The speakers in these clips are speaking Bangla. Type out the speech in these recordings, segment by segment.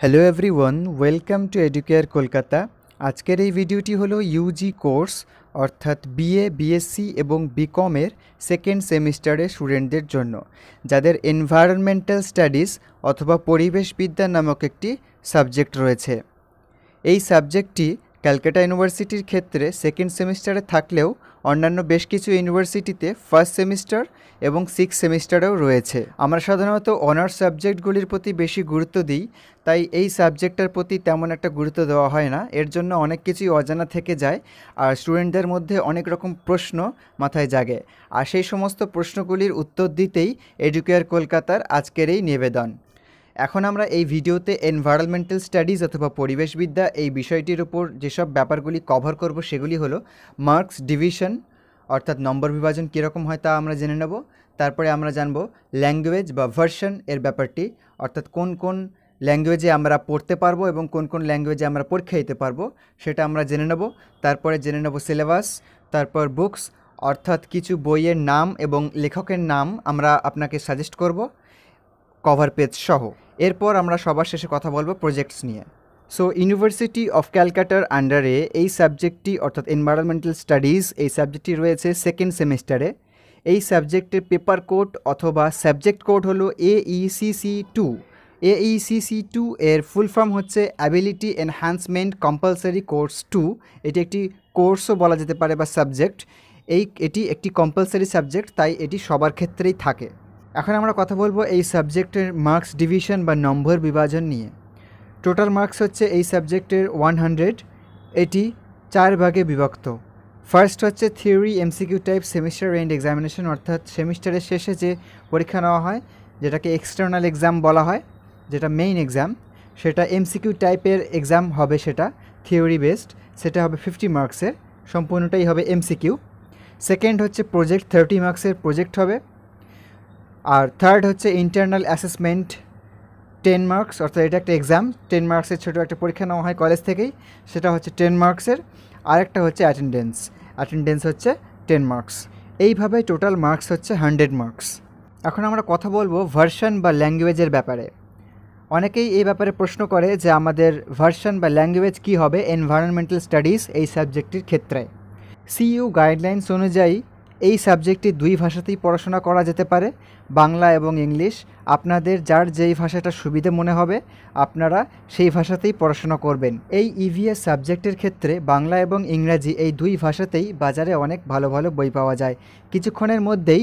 Hello everyone welcome to Educare Kolkata আজকের এই ভিডিওটি হল ইউজি কোর্স অর্থাৎ বিএ বিএসসি এবং বিকমের সেকেন্ড সেমিস্টারের স্টুডেন্টদের জন্য যাদের এনভায়রনমেন্টাল স্টাডিজ অথবা পরিবেশবিদ্যা নামক একটি সাবজেক্ট রয়েছে এই সাবজেক্টটি ক্যালকাটা ইউনিভার্সিটির ক্ষেত্রে সেকেন্ড সেমিস্টারে থাকলেও অন্যান্য বেশ কিছু ইউনিভার্সিটিতে ফার্স্ট সেমিস্টার এবং সিক্স সেমিস্টারেও রয়েছে আমরা সাধারণত অনার্স সাবজেক্টগুলির প্রতি বেশি গুরুত্ব দিই তাই এই সাবজেক্টটার প্রতি তেমন একটা গুরুত্ব দেওয়া হয় না এর জন্য অনেক কিছুই অজানা থেকে যায় আর স্টুডেন্টদের মধ্যে অনেক রকম প্রশ্ন মাথায় জাগে আর সেই সমস্ত প্রশ্নগুলির উত্তর দিতেই এডুকেয়ার কলকাতার আজকের এই নিবেদন এখন আমরা এই ভিডিওতে এনভায়রনমেন্টাল স্টাডিজ অথবা পরিবেশবিদ্যা এই বিষয়টির উপর যেসব ব্যাপারগুলি কভার করব সেগুলি হলো মার্কস ডিভিশন অর্থাৎ নম্বর বিভাজন কীরকম হয় তা আমরা জেনে নেব তারপরে আমরা জানব ল্যাঙ্গুয়েজ বা ভার্সন এর ব্যাপারটি অর্থাৎ কোন কোন ল্যাঙ্গুয়েজে আমরা পড়তে পারবো এবং কোন কোন ল্যাঙ্গুয়েজে আমরা পরীক্ষা দিতে পারবো সেটা আমরা জেনে নেব তারপরে জেনে নেব সিলেবাস তারপর বুকস অর্থাৎ কিছু বইয়ের নাম এবং লেখকের নাম আমরা আপনাকে সাজেস্ট করব কভার পেজ সহ এরপর আমরা সবার শেষে কথা বলবো প্রজেক্টস নিয়ে সো ইউনিভার্সিটি অফ ক্যালকাটার আন্ডারে এই সাবজেক্টটি অর্থাৎ এনভায়রনমেন্টাল স্টাডিজ এই সাবজেক্টটি রয়েছে সেকেন্ড সেমিস্টারে এই সাবজেক্টের পেপার কোড অথবা সাবজেক্ট কোড হলো এইসিসি টু এইসিসি টু এর ফুল ফর্ম হচ্ছে ability enhancement compulsory course two এটি একটি কোর্সও বলা যেতে পারে বা সাবজেক্ট এই এটি একটি কম্পালসারি সাবজেক্ট তাই এটি সবার ক্ষেত্রেই থাকে এখন আমরা কথা বলবো এই সাবজেক্টের মার্কস ডিভিশন বা নম্বর বিভাজন নিয়ে টোটাল মার্কস হচ্ছে এই সাবজেক্টের ওয়ান হান্ড্রেড এটি চার ভাগে বিভক্ত ফার্স্ট হচ্ছে theory MCQ type semester end examination অর্থাৎ সেমিস্টারের শেষে যে পরীক্ষা নেওয়া হয় যেটাকে এক্সটার্নাল এক্সাম বলা হয় যেটা মেইন এক্সাম সেটা এমসিকিউ টাইপের এক্সাম হবে সেটা থিওরি বেসড সেটা হবে ফিফটি মার্কসের সম্পূর্ণটাই হবে এমসিকিউ সেকেন্ড হচ্ছে প্রজেক্ট থার্টি মার্কসের প্রজেক্ট হবে আর থার্ড হচ্ছে ইন্টারনাল অ্যাসেসমেন্ট টেন মার্কস অর্থাৎ এটা একটা এক্সাম টেন মার্কসের ছোটো একটা পরীক্ষা নেওয়া হয় কলেজ থেকেই সেটা হচ্ছে টেন মার্কসের আরেকটা হচ্ছে অ্যাটেন্ডেন্স অ্যাটেন্ডেন্স হচ্ছে টেন মার্কস এইভাবে টোটাল মার্কস হচ্ছে হান্ড্রেড মার্কস এখন আমরা কথা বলবো ভার্সন বা ল্যাঙ্গুয়েজের ব্যাপারে অনেকেই এই ব্যাপারে প্রশ্ন করে যে আমাদের ভার্সন বা ল্যাঙ্গুয়েজ কী হবে এনভায়রনমেন্টাল স্টাডিজ এই সাবজেক্টের ক্ষেত্রে সিইউ গাইডলাইন্স অনুযায়ী এই সাবজেক্টটি দুই ভাষাতেই পড়াশোনা করা যেতে পারে বাংলা এবং ইংলিশ আপনাদের যার যেই ভাষাটা সুবিধে মনে হবে আপনারা সেই ভাষাতেই পড়াশোনা করবেন এই ইভিএস e সাবজেক্টের ক্ষেত্রে বাংলা এবং ইংরাজি এই দুই ভাষাতেই বাজারে অনেক ভালো ভালো বই পাওয়া যায় কিছুক্ষণের মধ্যেই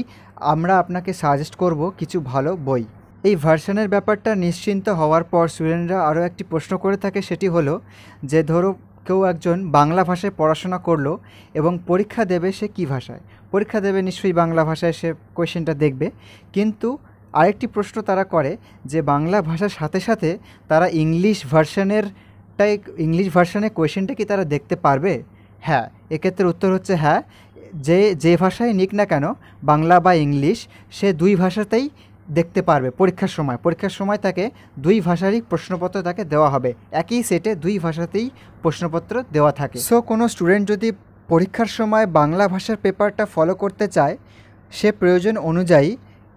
আমরা আপনাকে সাজেস্ট করব কিছু ভালো বই এই ভার্সনের ব্যাপারটা নিশ্চিন্ত হওয়ার পর স্টুডেন্টরা আরও একটি প্রশ্ন করে থাকে সেটি হলো যে ধরো কেউ একজন বাংলা ভাষায় পড়াশোনা করলো এবং পরীক্ষা দেবে সে কী ভাষায় পরীক্ষা দেবে নিশ্চয়ই বাংলা ভাষায় সে কোয়েশ্চেনটা দেখবে কিন্তু আরেকটি প্রশ্ন তারা করে যে বাংলা ভাষার সাথে সাথে তারা ইংলিশ ভার্সানের টাই ইংলিশ ভার্সানের কোয়েশ্চেনটা কি তারা দেখতে পারবে হ্যাঁ এক্ষেত্রে উত্তর হচ্ছে হ্যাঁ যে যে ভাষায় নিক না কেন বাংলা বা ইংলিশ সে দুই ভাষাতেই দেখতে পারবে পরীক্ষার সময় পরীক্ষার সময় তাকে দুই ভাষারই প্রশ্নপত্র তাকে দেওয়া হবে একই সেটে দুই ভাষাতেই প্রশ্নপত্র দেওয়া থাকে সো কোনো স্টুডেন্ট যদি পরীক্ষার সময় বাংলা ভাষার পেপারটা ফলো করতে চায় সে প্রয়োজন অনুযায়ী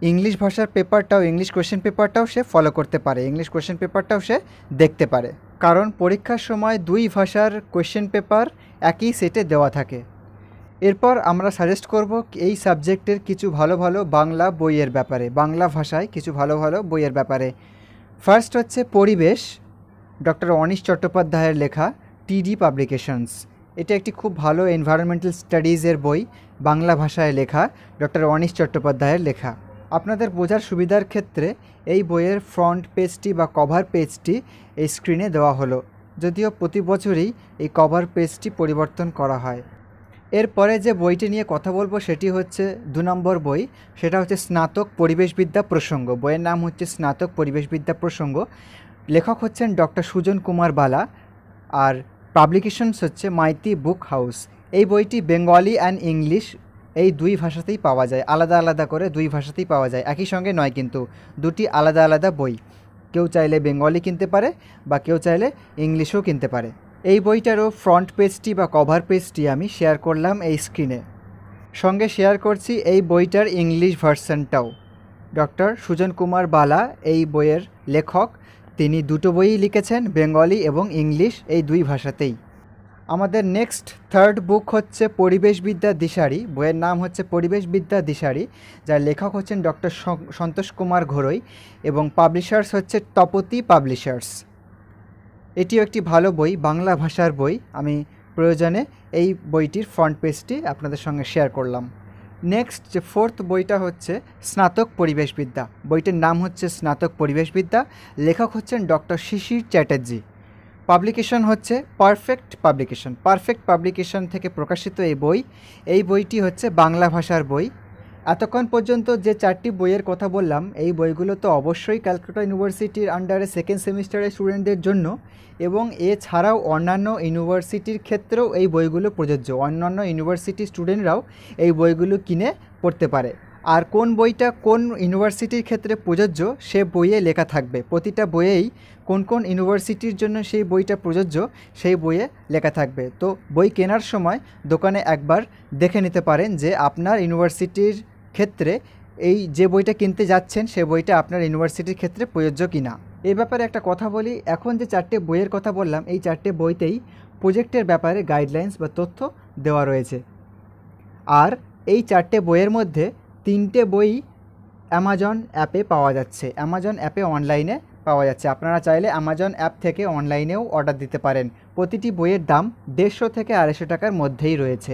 ইংলিশ ভাষার পেপারটাও ইংলিশ কোয়েশ্চেন পেপারটাও সে ফলো করতে পারে ইংলিশ কোয়েশ্চেন পেপারটাও সে দেখতে পারে কারণ পরীক্ষার সময় দুই ভাষার কোয়েশ্চেন পেপার একই সেটে দেওয়া থাকে এরপর আমরা সাজেস্ট করব এই সাবজেক্টের কিছু ভালো ভালো বাংলা বইয়ের ব্যাপারে বাংলা ভাষায় কিছু ভালো ভালো বইয়ের ব্যাপারে ফার্স্ট হচ্ছে পরিবেশ ডক্টর অনিশ চট্টোপাধ্যায়ের লেখা টিডি পাবলিকেশনস এটা একটি খুব ভালো এনভায়রনমেন্টাল স্টাডিজের বই বাংলা ভাষায় লেখা ডক্টর অনিশ চট্টোপাধ্যায়ের লেখা আপনাদের বোঝার সুবিধার ক্ষেত্রে এই বইয়ের ফ্রন্ট পেজটি বা কভার পেজটি এই স্ক্রিনে দেওয়া হলো যদিও প্রতি বছরই এই কভার পেজটি পরিবর্তন করা হয় এরপরে যে বইটি নিয়ে কথা বলবো সেটি হচ্ছে দু নম্বর বই সেটা হচ্ছে স্নাতক পরিবেশবিদ্যা প্রসঙ্গ বইয়ের নাম হচ্ছে স্নাতক পরিবেশবিদ্যা প্রসঙ্গ লেখক হচ্ছেন ডক্টর সুজন কুমার বালা আর পাবলিকেশনস হচ্ছে মাইতি বুক হাউস এই বইটি বেঙ্গলি অ্যান্ড ইংলিশ এই দুই ভাষাতেই পাওয়া যায় আলাদা আলাদা করে দুই ভাষাতেই পাওয়া যায় একই সঙ্গে নয় কিন্তু দুটি আলাদা আলাদা বই কেউ চাইলে বেঙ্গলি কিনতে পারে বা কেউ চাইলে ইংলিশও কিনতে পারে এই বইটারও ফ্রন্ট পেজটি বা কভার পেজটি আমি শেয়ার করলাম এই স্ক্রিনে সঙ্গে শেয়ার করছি এই বইটার ইংলিশ ভার্সনটাও ডক্টর সুজন কুমার বালা এই বইয়ের লেখক তিনি দুটো বইই লিখেছেন বেঙ্গলি এবং ইংলিশ এই দুই ভাষাতেই আমাদের নেক্সট থার্ড বুক হচ্ছে পরিবেশবিদ্যা দিশারি বইয়ের নাম হচ্ছে পরিবেশবিদ্যা দিশারি যার লেখক হচ্ছেন ডক্টর সন্তোষ কুমার ঘরই এবং পাবলিশার্স হচ্ছে তপতি পাবলিশার্স এটিও একটি ভালো বই বাংলা ভাষার বই আমি প্রয়োজনে এই বইটির ফ্রন্ট পেজটি আপনাদের সঙ্গে শেয়ার করলাম নেক্সট যে ফোর্থ বইটা হচ্ছে স্নাতক পরিবেশবিদ্যা বইটির নাম হচ্ছে স্নাতক পরিবেশবিদ্যা লেখক হচ্ছেন ডক্টর শিশির চ্যাটার্জি পাবলিকেশন হচ্ছে পারফেক্ট পাবলিকেশন পারফেক্ট পাবলিকেশন থেকে প্রকাশিত এই বই এই বইটি হচ্ছে বাংলা ভাষার বই এতক্ষণ পর্যন্ত যে চারটি বইয়ের কথা বললাম এই বইগুলো তো অবশ্যই ক্যালকাটা ইউনিভার্সিটির আন্ডারে সেকেন্ড সেমিস্টারের স্টুডেন্টদের জন্য এবং এছাড়াও অন্যান্য ইউনিভার্সিটির ক্ষেত্রেও এই বইগুলো প্রযোজ্য অন্যান্য ইউনিভার্সিটি স্টুডেন্টরাও এই বইগুলো কিনে পড়তে পারে আর কোন বইটা কোন ইউনিভার্সিটির ক্ষেত্রে প্রযোজ্য সে বইয়ে লেখা থাকবে প্রতিটা বইয়েই কোন কোন ইউনিভার্সিটির জন্য সেই বইটা প্রযোজ্য সেই বইয়ে লেখা থাকবে তো বই কেনার সময় দোকানে একবার দেখে নিতে পারেন যে আপনার ইউনিভার্সিটির ক্ষেত্রে এই যে বইটা কিনতে যাচ্ছেন সে বইটা আপনার ইউনিভার্সিটির ক্ষেত্রে প্রযোজ্য কি না এই ব্যাপারে একটা কথা বলি এখন যে চারটে বইয়ের কথা বললাম এই চারটে বইতেই প্রোজেক্টের ব্যাপারে গাইডলাইন্স বা তথ্য দেওয়া রয়েছে আর এই চারটে বইয়ের মধ্যে তিনটে বই অ্যামাজন অ্যাপে পাওয়া যাচ্ছে অ্যামাজন অ্যাপে অনলাইনে পাওয়া যাচ্ছে আপনারা চাইলে অ্যামাজন অ্যাপ থেকে অনলাইনেও অর্ডার দিতে পারেন প্রতিটি বইয়ের দাম দেড়শো থেকে আড়াইশো টাকার মধ্যেই রয়েছে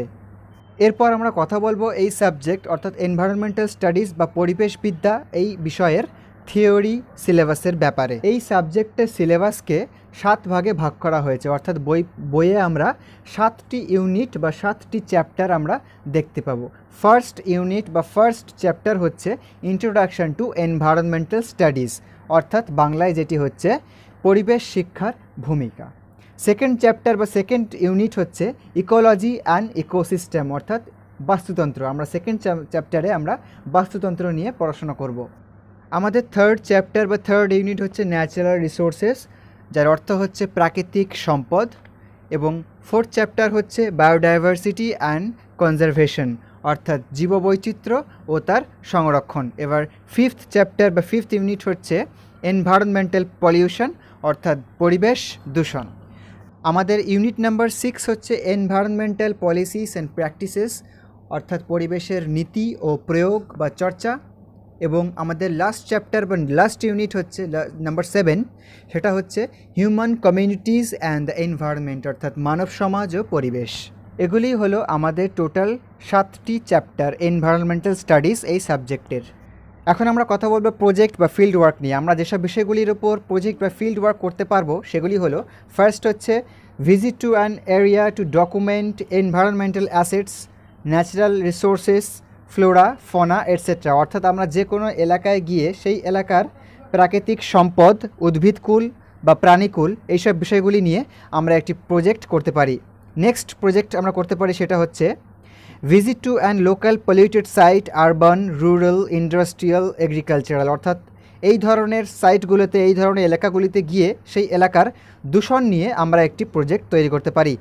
এরপর আমরা কথা বলবো এই সাবজেক্ট অর্থাৎ এনভায়রনমেন্টাল স্টাডিজ বা পরিবেশবিদ্যা এই বিষয়ের থিওরি সিলেবাসের ব্যাপারে এই সাবজেক্টের সিলেবাসকে সাত ভাগে ভাগ করা হয়েছে অর্থাৎ বই বইয়ে আমরা সাতটি ইউনিট বা সাতটি চ্যাপ্টার আমরা দেখতে পাবো ফার্স্ট ইউনিট বা ফার্স্ট চ্যাপ্টার হচ্ছে ইন্ট্রোডাকশান টু এনভায়রনমেন্টাল স্টাডিজ অর্থাৎ বাংলায় যেটি হচ্ছে পরিবেশ শিক্ষার ভূমিকা সেকেন্ড চ্যাপ্টার বা সেকেন্ড ইউনিট হচ্ছে ইকোলজি অ্যান্ড ইকোসিস্টেম অর্থাৎ বাস্তুতন্ত্র আমরা সেকেন্ড চ্যাপ্টারে আমরা বাস্তুতন্ত্র নিয়ে পড়াশোনা করব। আমাদের থার্ড চ্যাপ্টার বা থার্ড ইউনিট হচ্ছে ন্যাচারাল রিসোর্সেস যার অর্থ হচ্ছে প্রাকৃতিক সম্পদ এবং ফোর্থ চ্যাপ্টার হচ্ছে বায়োডাইভার্সিটি অ্যান্ড কনজারভেশন অর্থাৎ জীববৈচিত্র্য ও তার সংরক্ষণ এবার ফিফথ চ্যাপ্টার বা ফিফথ ইউনিট হচ্ছে এনভায়রনমেন্টাল পলিউশন অর্থাৎ পরিবেশ দূষণ আমাদের ইউনিট নাম্বার সিক্স হচ্ছে এনভায়রনমেন্টাল পলিসিস অ্যান্ড প্র্যাকটিসেস অর্থাৎ পরিবেশের নীতি ও প্রয়োগ বা চর্চা এবং আমাদের লাস্ট চ্যাপ্টার বা লাস্ট ইউনিট হচ্ছে নাম্বার সেভেন সেটা হচ্ছে human communities and the environment অর্থাৎ মানব সমাজ ও পরিবেশ এগুলি হলো আমাদের টোটাল সাতটি চ্যাপ্টার এনভায়রনমেন্টাল স্টাডিজ এই সাবজেক্টের এখন আমরা কথা বলবো প্রজেক্ট বা ফিল্ড ওয়ার্ক নিয়ে আমরা যেসব বিষয়গুলির ওপর প্রজেক্ট বা ফিল্ড ওয়ার্ক করতে পারবো সেগুলি হলো ফার্স্ট হচ্ছে visit to an area to document environmental assets natural resources flora fauna etcetera অর্থাৎ আমরা যে কোনো এলাকায় গিয়ে সেই এলাকার প্রাকৃতিক সম্পদ উদ্ভিদকুল বা প্রাণীকুল এইসব বিষয়গুলি নিয়ে আমরা একটি প্রজেক্ট করতে পারি নেক্সট প্রজেক্ট আমরা করতে পারি সেটা হচ্ছে visit to and local polluted site urban rural industrial agricultural অর্থাৎ এই ধরনের সাইটগুলোতে এই ধরনের এলাকাগুলিতে গিয়ে সেই এলাকার দূষণ নিয়ে আমরা একটি প্রজেক্ট তৈরি করতে পারি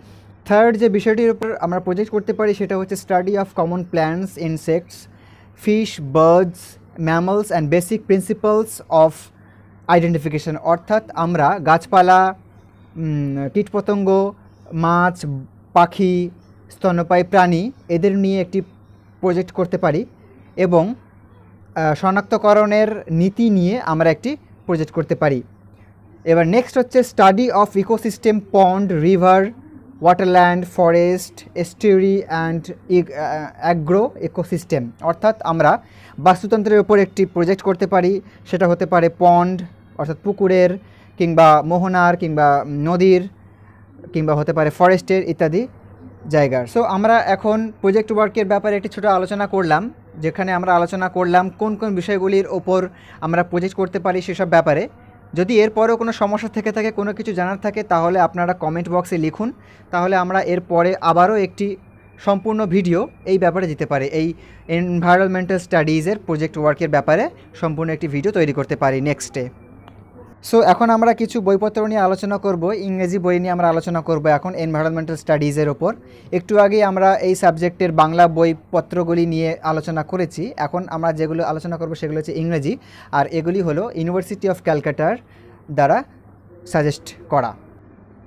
থার্ড যে বিষয়টির উপর আমরা প্রজেক্ট করতে পারি সেটা হচ্ছে study of common plants insects fish birds mammals and basic principles of identification অর্থাৎ আমরা গাছপালা কীটপতঙ্গ মাছ পাখি স্তন্যপায়ী প্রাণী এদের নিয়ে একটি প্রজেক্ট করতে পারি এবং শনাক্তকরণের নীতি নিয়ে আমরা একটি প্রজেক্ট করতে পারি এবার নেক্সট হচ্ছে study of ecosystem pond river wetland forest estuary and agro ecosystem অর্থাৎ আমরা বাস্তুতন্ত্রের উপর একটি প্রজেক্ট করতে পারি সেটা হতে পারে পন্ড অর্থাৎ পুকুরের কিংবা মোহনার কিংবা নদীর কিংবা হতে পারে ফরেস্টের ইত্যাদি জায়গার সো আমরা এখন প্রজেক্ট ওয়ার্কের ব্যাপারে একটি ছোটো আলোচনা করলাম যেখানে আমরা আলোচনা করলাম কোন কোন বিষয়গুলির ওপর আমরা প্রজেক্ট করতে পারি সেসব ব্যাপারে যদি এরপরেও কোনো সমস্যা থেকে থাকে কোনো কিছু জানার থাকে তাহলে আপনারা কমেন্ট বক্সে লিখুন তাহলে আমরা এরপরে আবারও একটি সম্পূর্ণ ভিডিও এই ব্যাপারে দিতে পারে এই এনভায়রনমেন্টাল স্টাডিজের প্রজেক্ট ওয়ার্কের ব্যাপারে সম্পূর্ণ একটি ভিডিও তৈরি করতে পারি নেক্সট ডে সো এখন আমরা কিছু বইপত্র নিয়ে আলোচনা করব ইংরেজি বই নিয়ে আমরা আলোচনা করব এখন এনভায়রনমেন্টাল স্টাডিজের ওপর একটু আগেই আমরা এই সাবজেক্টের বাংলা বইপত্রগুলি নিয়ে আলোচনা করেছি এখন আমরা যেগুলো আলোচনা করব সেগুলো হচ্ছে ইংরেজি আর এগুলি হলো ইউনিভার্সিটি অফ ক্যালকাটার দ্বারা সাজেস্ট করা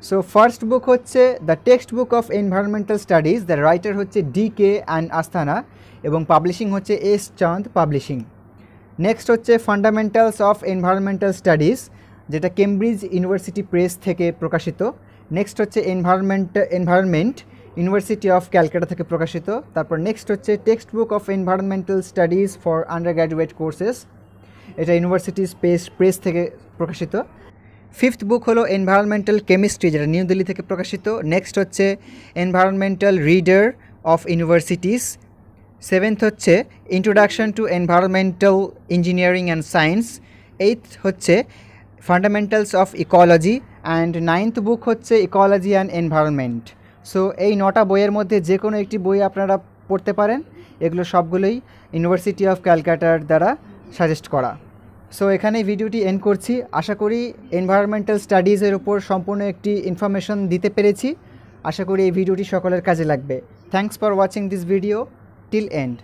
সো ফার্স্ট বুক হচ্ছে the textbook of environmental studies the writer হচ্ছে ডি কে অ্যান্ড আস্থানা এবং পাবলিশিং হচ্ছে এস চাঁদ পাবলিশিং নেক্সট হচ্ছে ফান্ডামেন্টালস অফ এনভায়রনমেন্টাল স্টাডিজ যেটা কেমব্রিজ ইউনিভার্সিটি প্রেস থেকে প্রকাশিত নেক্সট হচ্ছে environment environment university of Calcutta থেকে প্রকাশিত তারপর নেক্সট হচ্ছে textbook of environmental studies for undergraduate courses এটা ইউনিভার্সিটি স্পেস প্রেস থেকে প্রকাশিত ফিফথ বুক হলো এনভায়রনমেন্টাল কেমিস্ট্রি যেটা নিউ দিল্লি থেকে প্রকাশিত নেক্সট হচ্ছে environmental reader of universities seventh হচ্ছে introduction to environmental engineering and science eighth হচ্ছে fundamentals of ecology and ninth book হচ্ছে ইকোলজি অ্যান্ড এনভায়রনমেন্ট সো এই নটা বইয়ের মধ্যে যে কোনো একটি বই আপনারা পড়তে পারেন এগুলো সবগুলোই ইউনিভার্সিটি অফ ক্যালকাটার দ্বারা সাজেস্ট করা সো এখানে ভিডিওটি এন্ড করছি আশা করি এনভায়রনমেন্টাল স্টাডিজের উপর সম্পূর্ণ একটি ইনফরমেশন দিতে পেরেছি আশা করি এই ভিডিওটি সকলের কাজে লাগবে thanks for watching this video till end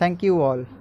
thank you all